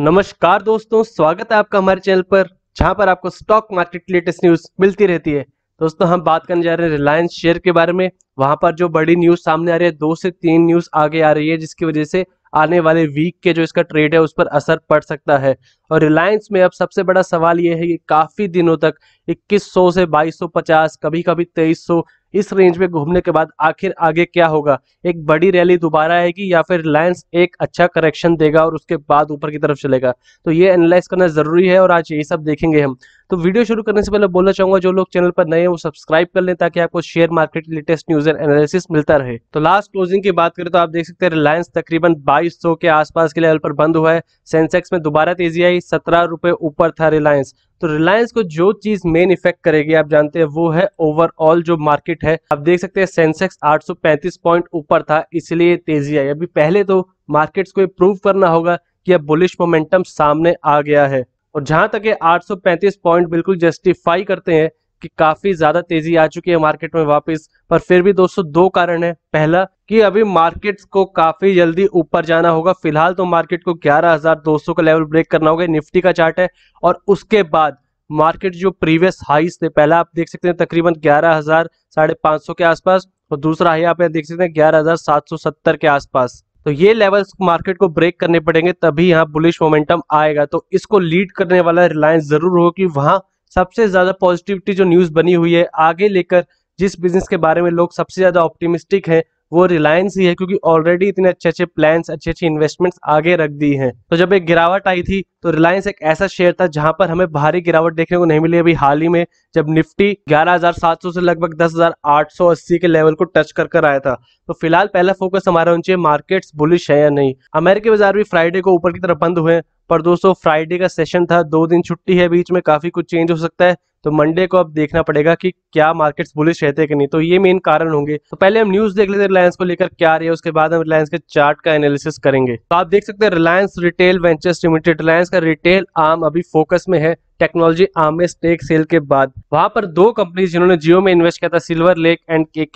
नमस्कार दोस्तों स्वागत है आपका हमारे चैनल पर जहां पर आपको स्टॉक मार्केट लेटेस्ट न्यूज मिलती रहती है दोस्तों हम बात करने जा रहे हैं रिलायंस शेयर के बारे में वहां पर जो बड़ी न्यूज सामने आ रही है दो से तीन न्यूज आगे आ रही है जिसकी वजह से आने वाले वीक के जो इसका ट्रेड है उस पर असर पड़ सकता है और रिलायंस में अब सबसे बड़ा सवाल यह है कि काफी दिनों तक 2100 से 2250 कभी कभी 2300 इस रेंज में घूमने के बाद आखिर आगे क्या होगा एक बड़ी रैली दोबारा आएगी या फिर रिलायंस एक अच्छा करेक्शन देगा और उसके बाद ऊपर की तरफ चलेगा तो ये एनालाइज करना जरूरी है और आज ये सब देखेंगे हम तो वीडियो शुरू करने से पहले बोलना चाहूंगा जो लोग चैनल पर नए हैं वो सब्सक्राइब कर लें ताकि आपको share market latest news and analysis मिलता रहे तो लास्ट क्लोजिंग की बात करें तो आप देख सकते हैं रिलायंस तकरीबन बाईस के आसपास के लेवल पर बंद हुआ है सेंसेक्स में दोबारा तेजी आई सत्रह रुपए ऊपर था रिलायंस तो रिलायंस को जो चीज मेन इफेक्ट करेगी आप जानते हैं वो है ओवरऑल जो मार्केट है आप देख सकते हैं सेंसेक्स 835 पॉइंट ऊपर था इसलिए तेजी आई अभी पहले तो मार्केट्स को प्रूव करना होगा कि अब बुलिश मोमेंटम सामने आ गया है और जहां तक ये 835 पॉइंट बिल्कुल जस्टिफाई करते हैं कि काफी ज्यादा तेजी आ चुकी है मार्केट में वापस पर फिर भी दोस्तों दो कारण है पहला कि अभी मार्केट को काफी जल्दी ऊपर जाना होगा फिलहाल तो मार्केट को 11,200 का लेवल ब्रेक करना होगा निफ्टी का चार्ट है और उसके बाद मार्केट जो प्रीवियस हाई थे पहले आप देख सकते हैं तकरीबन ग्यारह हजार साढ़े पाँच सौ के आसपास और दूसरा हाई आप देख सकते हैं ग्यारह हजार सात सौ सत्तर के आसपास तो ये लेवल्स मार्केट को ब्रेक करने पड़ेंगे तभी यहाँ बुलिश मोमेंटम आएगा तो इसको लीड करने वाला रिलायंस जरूर होगा कि वहाँ सबसे ज्यादा पॉजिटिविटी जो न्यूज बनी हुई है आगे लेकर जिस बिजनेस के बारे में लोग सबसे ज्यादा ऑप्टिमिस्टिक है वो रिलायंस ही है क्योंकि ऑलरेडी इतने अच्छे अच्छे प्लान अच्छे अच्छे इन्वेस्टमेंट्स आगे रख दी हैं तो जब एक गिरावट आई थी तो रिलायंस एक ऐसा शेयर था जहां पर हमें भारी गिरावट देखने को नहीं मिली अभी हाल ही में जब निफ्टी 11,700 से लगभग 10,880 के लेवल को टच कर कर आया था तो फिलहाल पहला फोकस हमारा होना मार्केट मार्केट्स बुलिश है या नहीं अमेरिकी बाजार भी फ्राइडे को ऊपर की तरफ बंद हुए पर दोस्तों फ्राइडे का सेशन था दो दिन छुट्टी है बीच में काफ़ी कुछ चेंज हो सकता है तो मंडे को अब देखना पड़ेगा कि क्या मार्केट्स बुलिश रहते हैं कि नहीं तो ये मेन कारण होंगे तो पहले हम न्यूज देख लेते हैं रिलायंस को लेकर क्या रही है उसके बाद हम रिलायंस के चार्ट का एनालिसिस करेंगे तो आप देख सकते हैं Reliance Retail Ventures Limited Reliance का रिटेल आम अभी फोकस में है टेक्नोलॉजी आम में स्टेक सेल के बाद वहां पर दो कंपनीज जिन्होंने जियो में इन्वेस्ट किया था सिल्वर लेक एंड के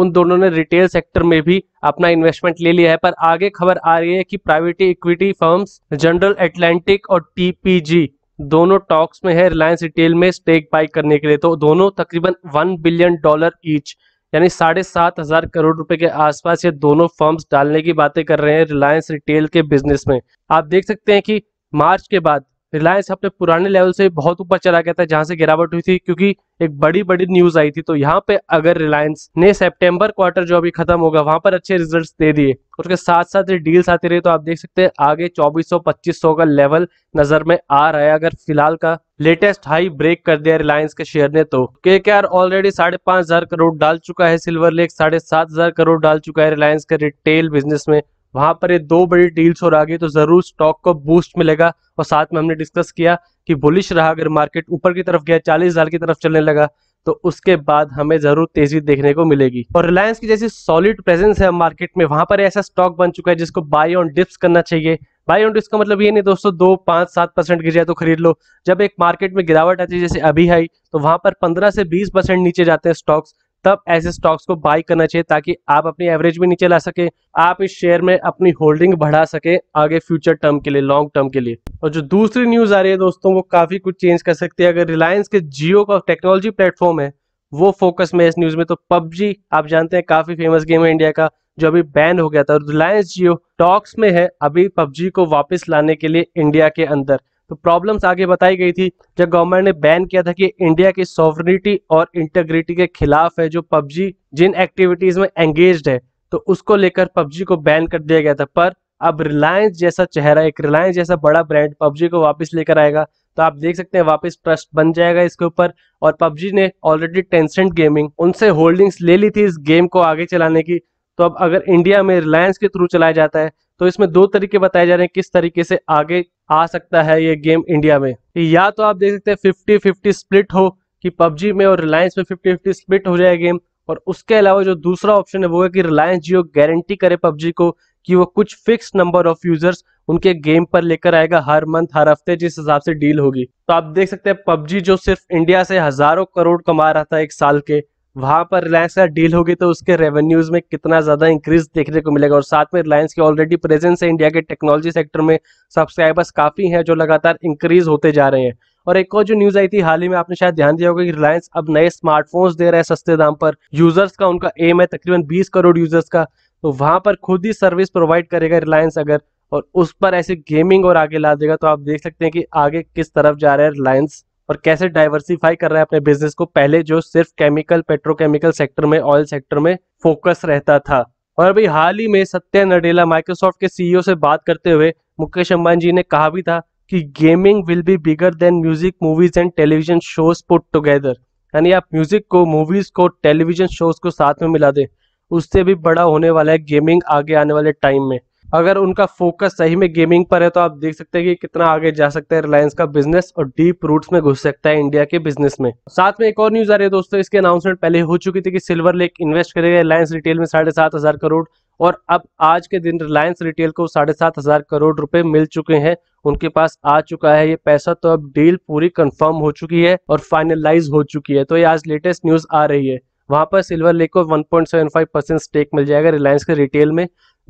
उन दोनों ने रिटेल सेक्टर में भी अपना इन्वेस्टमेंट ले लिया है पर आगे खबर आ रही है कि private equity firms General Atlantic और टीपीजी दोनों टॉक्स में है रिलायंस रिटेल में स्टेक बाई करने के लिए तो दोनों तकरीबन वन बिलियन डॉलर ईच यानी साढ़े सात हजार करोड़ रुपए के आसपास ये दोनों फर्म्स डालने की बातें कर रहे हैं रिलायंस रिटेल के बिजनेस में आप देख सकते हैं कि मार्च के बाद रिलायंस अपने पुराने लेवल से बहुत ऊपर चला गया था जहां से गिरावट हुई थी क्योंकि एक बड़ी बड़ी न्यूज आई थी तो यहाँ पे अगर रिलायंस ने सितंबर क्वार्टर जो अभी खत्म होगा वहां पर अच्छे रिजल्ट्स दे दिए उसके साथ साथ ये डील्स आती रही तो आप देख सकते हैं आगे 2400 2500 का लेवल नजर में आ रहा है अगर फिलहाल का लेटेस्ट हाई ब्रेक कर दिया रिलायंस के शेयर ने तो के ऑलरेडी साढ़े पांच हजार करोड़ डाल चुका है सिल्वर लेक साढ़े सात हजार करोड़ डाल चुका है रिलायंस के रिटेल बिजनेस में वहां पर ये दो बड़ी डील्स और आ गई तो जरूर स्टॉक को बूस्ट मिलेगा और साथ में हमने डिस्कस किया कि बुलिश रहा अगर मार्केट ऊपर की तरफ गया चालीस हजार की तरफ चलने लगा तो उसके बाद हमें जरूर तेजी देखने को मिलेगी और रिलायंस की जैसी सॉलिड प्रेजेंस है मार्केट में वहां पर ऐसा स्टॉक बन चुका है जिसको बाय ऑन डिप्स करना चाहिए बाय ऑन डिप्स का मतलब ये नहीं दोस्तों दो पांच सात परसेंट गिर जाए तो खरीद लो जब एक मार्केट में गिरावट आती है जैसे अभी आई तो वहां पर पंद्रह से बीस परसेंट नीचे जाते हैं स्टॉक्स तब ऐसे स्टॉक्स को बाई करना चाहिए ताकि आप अपनी एवरेज भी नीचे ला सके आप इस शेयर में अपनी होल्डिंग बढ़ा सके आगे फ्यूचर टर्म के लिए लॉन्ग टर्म के लिए और जो दूसरी न्यूज आ रही है दोस्तों वो काफी कुछ चेंज कर सकती है अगर रिलायंस के जियो का टेक्नोलॉजी प्लेटफॉर्म है वो फोकस में इस न्यूज में तो पबजी आप जानते हैं काफी फेमस गेम है इंडिया का जो अभी बैन हो गया था रिलायंस जियो टॉक्स में है अभी पबजी को वापस लाने के लिए इंडिया के अंदर तो प्रॉब्लम्स आगे बताई गई थी जब गवर्नमेंट ने बैन किया था कि इंडिया की सॉवरिटी और इंटेग्रिटी के खिलाफ है जो पबजी जिन एक्टिविटीज में एंगेज है तो उसको लेकर पबजी को बैन कर दिया गया था पर अब रिलायंस जैसा चेहरा एक रिलायंस जैसा बड़ा ब्रांड पबजी को वापस लेकर आएगा तो आप देख सकते हैं वापस ट्रस्ट बन जाएगा इसके ऊपर और पबजी ने ऑलरेडी टेंसेंट गेमिंग उनसे होल्डिंग्स ले ली थी इस गेम को आगे चलाने की तो अब अगर इंडिया में रिलायंस के थ्रू चलाया जाता है तो इसमें दो तरीके बताए जा रहे हैं किस तरीके से आगे आ सकता है ये गेम इंडिया में या तो आप देख सकते हैं फिफ्टी फिफ्टी स्प्लिट हो कि पबजी में और रिलायंस में फिफ्टी फिफ्टी स्प्लिट हो जाए गेम और उसके अलावा जो दूसरा ऑप्शन है वो है कि रिलायंस जियो गारंटी करे पबजी को कि वो कुछ फिक्स नंबर ऑफ यूजर्स उनके गेम पर लेकर आएगा हर मंथ हर हफ्ते जिस हिसाब से डील होगी तो आप देख सकते हैं पबजी जो सिर्फ इंडिया से हजारों करोड़ कमा रहा था एक साल के वहां पर रिलायंस का डील होगी तो उसके रेवेन्यूज में कितना ज्यादा इंक्रीज देखने को मिलेगा और साथ में रिलायंस की ऑलरेडी प्रेजेंस है इंडिया के टेक्नोलॉजी सेक्टर में सब्सक्राइबर्स काफी हैं जो लगातार इंक्रीज होते जा रहे हैं और एक और जो न्यूज आई थी हाल ही में आपने शायद ध्यान दिया होगा कि रिलायंस अब नए स्मार्टफोन्स दे रहे हैं सस्ते दाम पर यूजर्स का उनका एम है तकरीबन बीस करोड़ यूजर्स का तो वहां पर खुद ही सर्विस प्रोवाइड करेगा रिलायंस अगर और उस पर ऐसे गेमिंग और आगे ला देगा तो आप देख सकते हैं कि आगे किस तरफ जा रहे हैं रिलायंस और कैसे डाइवर्सिफाई कर रहा है अपने बिजनेस को पहले जो सिर्फ केमिकल पेट्रोकेमिकल सेक्टर में ऑयल सेक्टर में फोकस रहता था और अभी हाल ही में सत्य नडेला माइक्रोसॉफ्ट के सीईओ से बात करते हुए मुकेश अंबानी जी ने कहा भी था कि gaming will be bigger than music movies and television shows put together यानी आप म्यूजिक को मूवीज को टेलीविजन शोज को साथ में मिला दे उससे भी बड़ा होने वाला है गेमिंग आगे आने वाले टाइम में अगर उनका फोकस सही में गेमिंग पर है तो आप देख सकते हैं कि कितना आगे जा सकता है रिलायंस का बिजनेस और डीप रूट्स में घुस सकता है इंडिया के बिजनेस में साथ में एक और न्यूज आ रही है दोस्तों इसके अनाउंसमेंट पहले हो चुकी थी कि सिल्वर लेक इन्वेस्ट करेगा रिलायंस रिटेल में साढ़े सात हजार करोड़ और अब आज के दिन रिलायंस रिटेल को साढ़े सात हजार करोड़ रुपए मिल चुके हैं उनके पास आ चुका है ये पैसा तो अब डील पूरी कंफर्म हो चुकी है और फाइनलाइज हो चुकी है तो ये आज लेटेस्ट न्यूज आ रही है वहां पर सिल्वर लेक को 1.75 परसेंट स्टेक मिल जाएगा रिलायंस के रिटेल में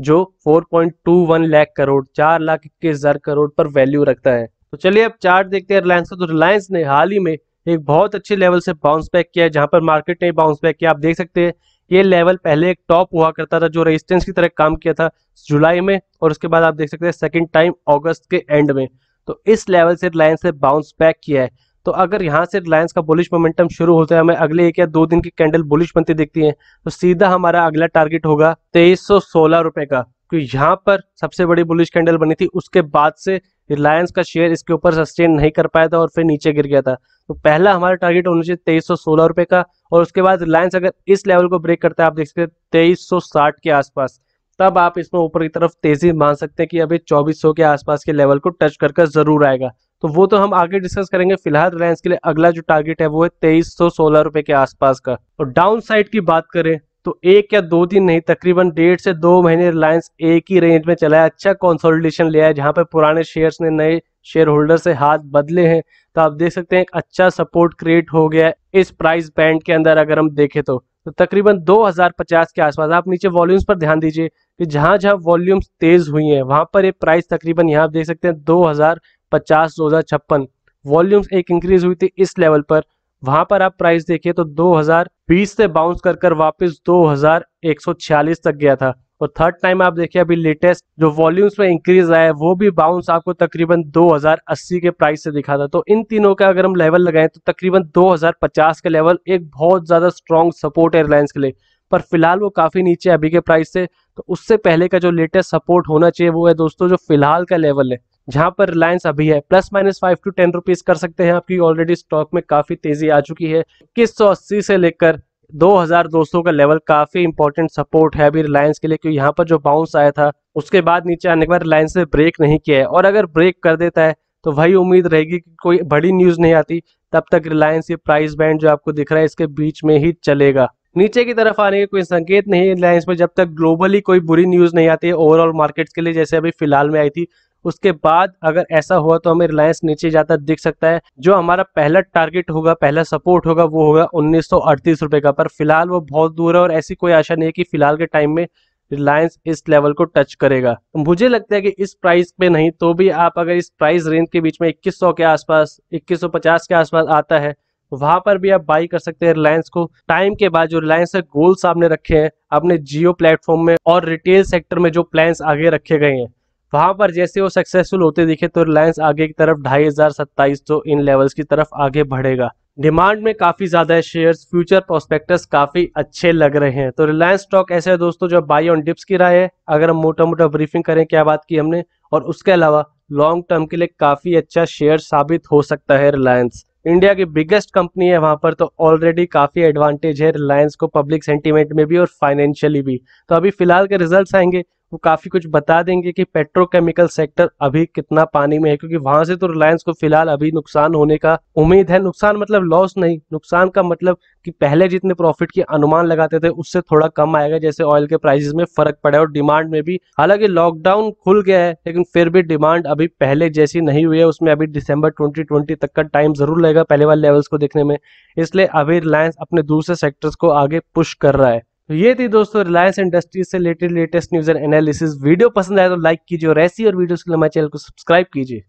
जो 4.21 लाख करोड़ चार लाख इक्कीस हजार करोड़ पर वैल्यू रखता है तो चलिए अब चार्ट देखते हैं रिलायंस का तो रिलायंस ने हाल ही में एक बहुत अच्छे लेवल से बाउंस बैक किया है जहां पर मार्केट ने बाउंस बैक किया आप देख सकते हैं ये लेवल पहले एक टॉप हुआ करता था जो रेजिस्टेंस की तरह काम किया था जुलाई में और उसके बाद आप देख सकते हैं सेकंड टाइम अगस्त के एंड में तो इस लेवल से रिलायंस ने बाउंस बैक किया है तो अगर यहाँ से रिलायंस का बुलिश मोमेंटम शुरू होता है हमें अगले एक या दो दिन की कैंडल बुलिश बनती दिखती है तो सीधा हमारा अगला टारगेट होगा तेईस रुपए का क्योंकि तो यहाँ पर सबसे बड़ी बुलिश कैंडल बनी थी उसके बाद से रिलायंस का शेयर इसके ऊपर सस्टेन नहीं कर पाया था और फिर नीचे गिर गया था तो पहला हमारा टारगेट होना चाहिए तेईस रुपए का और उसके बाद रिलायंस अगर इस लेवल को ब्रेक करता है आप देख सकते हैं तेईस के आसपास तब आप इसमें ऊपर की तरफ तेजी मान सकते हैं कि अभी 2400 के आसपास के लेवल को टच कर जरूर आएगा तो वो तो हम आगे डिस्कस करेंगे फिलहाल रिलायंस के लिए अगला जो टारगेट है वो है तेईस सौ सोलह रुपए के आसपास का और डाउन साइड की बात करें तो एक या दो दिन नहीं तकरीबन डेढ़ से दो महीने रिलायंस एक ही रेंज में चला है अच्छा कंसोलिडेशन लिया है जहां पर पुराने शेयर्स ने नए शेयर होल्डर से हाथ बदले हैं तो आप देख सकते हैं एक अच्छा सपोर्ट क्रिएट हो गया है इस प्राइस बैंड के अंदर अगर हम देखें तो तो तकरीबन 2050 के आसपास आप नीचे वॉल्यूम्स पर ध्यान दीजिए कि जहां जहां वॉल्यूम्स तेज हुई हैं वहां पर ये प्राइस तकरीबन यहाँ आप देख सकते हैं 2050 छप्पन वॉल्यूम्स एक इंक्रीज हुई थी इस लेवल पर वहां पर आप प्राइस देखिए तो 2020 से बाउंस कर कर वापस 2146 तक गया था और थर्ड टाइम आप देखिए अभी लेटेस्ट जो वॉल्यूम्स में इंक्रीज आया है वो भी बाउंस आपको तकरीबन 2080 के प्राइस से दिखा था तो इन तीनों का अगर हम लेवल लगाएं तो तकरीबन 2050 का लेवल एक बहुत ज़्यादा स्ट्रॉन्ग सपोर्ट एयरलाइंस के लिए पर फिलहाल वो काफ़ी नीचे अभी के प्राइस से तो उससे पहले का जो लेटेस्ट सपोर्ट होना चाहिए वो है दोस्तों जो फिलहाल का लेवल है जहां पर रिलायंस अभी है plus minus five to ten rupees कर सकते हैं आपकी ऑलरेडी स्टॉक में काफी तेजी आ चुकी है इक्कीस सौ अस्सी से लेकर 2200 का लेवल काफ़ी इंपॉर्टेंट सपोर्ट है अभी रिलायंस के लिए क्योंकि यहाँ पर जो बाउंस आया था उसके बाद नीचे आने के बाद रिलायंस ने ब्रेक नहीं किया है और अगर ब्रेक कर देता है तो वही उम्मीद रहेगी कि कोई बड़ी न्यूज़ नहीं आती तब तक रिलायंस ये प्राइस बैंड जो आपको दिख रहा है इसके बीच में ही चलेगा नीचे की तरफ आने के कोई संकेत नहीं है रिलायंस में जब तक ग्लोबली कोई बुरी न्यूज़ नहीं आती है ओवरऑल मार्केट्स के लिए जैसे अभी फिलहाल में आई थी उसके बाद अगर ऐसा हुआ तो हमें रिलायंस नीचे जाता दिख सकता है जो हमारा पहला टारगेट होगा पहला सपोर्ट होगा वो होगा उन्नीस रुपए का पर फिलहाल वो बहुत दूर है और ऐसी कोई आशा नहीं है कि फिलहाल के टाइम में रिलायंस इस लेवल को टच करेगा मुझे लगता है कि इस प्राइस पे नहीं तो भी आप अगर इस प्राइस रेंज के बीच में 2100 के आसपास 2150 के आसपास आता है वहां पर भी आप बाई कर सकते हैं रिलायंस को टाइम के बाद जो रिलायंस है गोल सामने रखे हैं अपने जियो प्लेटफॉर्म में और रिटेल सेक्टर में जो प्लान्स आगे रखे गए हैं वहां पर जैसे वो सक्सेसफुल होते दिखे तो रिलायंस आगे की तरफ ढाई हजार सत्ताईस तो इन लेवल्स की तरफ आगे बढ़ेगा डिमांड में काफी ज्यादा है शेयर्स फ्यूचर प्रोस्पेक्टस काफी अच्छे लग रहे हैं तो रिलायंस स्टॉक ऐसे है दोस्तों जो बाई ऑन डिप्स की राय है अगर हम मोटा मोटा ब्रीफिंग करें क्या बात की हमने और उसके अलावा लॉन्ग टर्म के लिए काफी अच्छा शेयर साबित हो सकता है रिलायंस इंडिया की बिगेस्ट कंपनी है वहां पर तो ऑलरेडी काफी एडवांटेज है रिलायंस को पब्लिक सेंटीमेंट में भी और फाइनेंशियली भी तो अभी फिलहाल के रिजल्ट्स आएंगे आपको काफी कुछ बता देंगे कि पेट्रोकेमिकल सेक्टर अभी कितना पानी में है क्योंकि वहां से तो रिलायंस को फिलहाल अभी नुकसान होने का उम्मीद है नुकसान मतलब लॉस नहीं नुकसान का मतलब कि पहले जितने प्रॉफिट के अनुमान लगाते थे उससे थोड़ा कम आएगा जैसे ऑयल के प्राइसेस में फर्क पड़ा और डिमांड में भी हालांकि लॉकडाउन खुल गया है लेकिन फिर भी डिमांड अभी पहले जैसी नहीं हुई है उसमें अभी दिसंबर 2020 तक का टाइम जरूर लगेगा पहले वाले लेवल्स को देखने में इसलिए अभी रिलायंस अपने दूसरे सेक्टर्स को आगे पुश कर रहा है तो ये थी दोस्तों रिलायंस इंडस्ट्रीज से related latest news and analysis video पसंद आए तो लाइक कीजिए और ऐसी और वीडियोस के लिए हमारे चैनल को सब्सक्राइब कीजिए